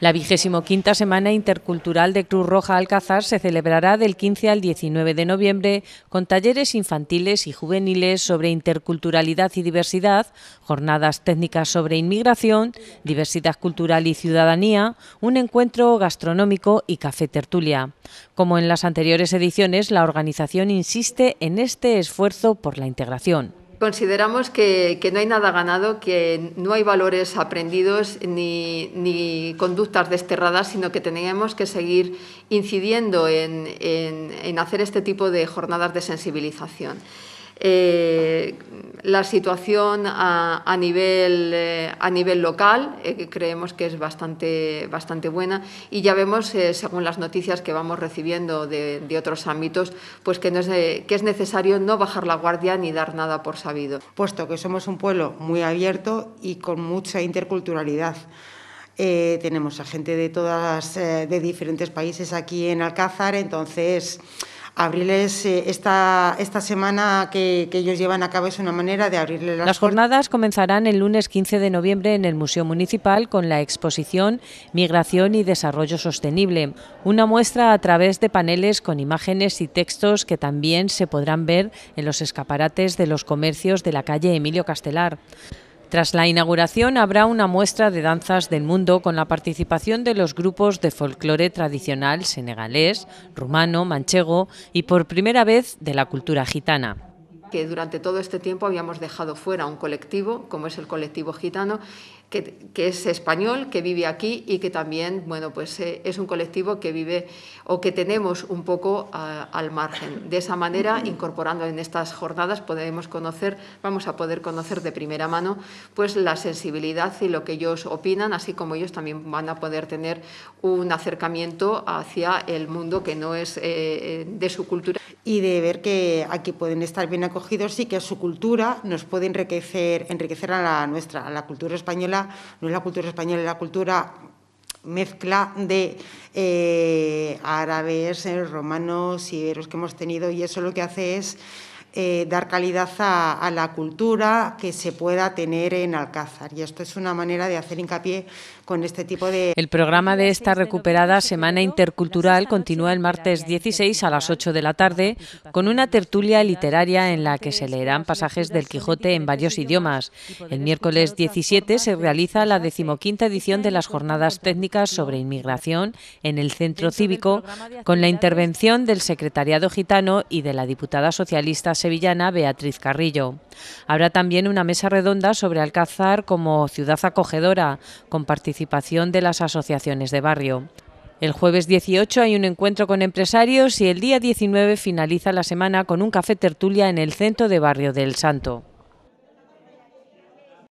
La vigésimo quinta semana intercultural de Cruz Roja Alcázar se celebrará del 15 al 19 de noviembre con talleres infantiles y juveniles sobre interculturalidad y diversidad, jornadas técnicas sobre inmigración, diversidad cultural y ciudadanía, un encuentro gastronómico y café tertulia. Como en las anteriores ediciones, la organización insiste en este esfuerzo por la integración. Consideramos que, no hay nada ganado, que no hay valores aprendidos ni, conductas desterradas, sino que tenemos que seguir incidiendo en hacer este tipo de jornadas de sensibilización. Eh, la situación a, nivel, eh, a nivel local eh, creemos que es bastante, bastante buena y ya vemos, según las noticias que vamos recibiendo de, otros ámbitos, pues que, no es, que es necesario no bajar la guardia ni dar nada por sabido. Puesto que somos un pueblo muy abierto y con mucha interculturalidad. tenemos a gente de todas de diferentes países aquí en Alcázar, entonces abrirles eh, esta, esta semana que, ellos llevan a cabo es una manera de abrirles las Las jornadas comenzarán el lunes 15 de noviembre en el Museo Municipal con la exposición Migración y Desarrollo Sostenible, una muestra a través de paneles con imágenes y textos que también se podrán ver en los escaparates de los comercios de la calle Emilio Castelar. Tras la inauguración habrá una muestra de danzas del mundo con la participación de los grupos de folclore tradicional senegalés, rumano, manchego y por primera vez de la cultura gitana que durante todo este tiempo habíamos dejado fuera un colectivo, como es el colectivo gitano, que, es español, que vive aquí y que también, bueno, pues eh, es un colectivo que vive o que tenemos un poco ah, al margen. De esa manera, incorporando en estas jornadas, podemos conocer, vamos a poder conocer de primera mano, pues la sensibilidad y lo que ellos opinan, así como ellos también van a poder tener un acercamiento hacia el mundo que no es eh, de su cultura. Y de ver que aquí pueden estar bien y sí que su cultura nos puede enriquecer, a la nuestra, a la cultura española, no es la cultura española, es la cultura mezcla de eh, árabes, eh, romanos, iberos que hemos tenido y eso lo que hace es eh, dar calidad a, la cultura que se pueda tener en Alcázar. Y esto es una manera de hacer hincapié con este tipo de... El programa de esta recuperada Semana Intercultural continúa el martes 16 a las 8 de la tarde con una tertulia literaria en la que se leerán pasajes del Quijote en varios idiomas. El miércoles 17 se realiza la decimoquinta edición de las jornadas técnicas sobre inmigración en el Centro Cívico con la intervención del Secretariado Gitano y de la diputada socialista sevillana Beatriz Carrillo. Habrá también una mesa redonda sobre Alcázar como ciudad acogedora, con participación de las asociaciones de barrio. El jueves 18 hay un encuentro con empresarios y el día 19 finaliza la semana con un café tertulia en el centro de barrio del Santo.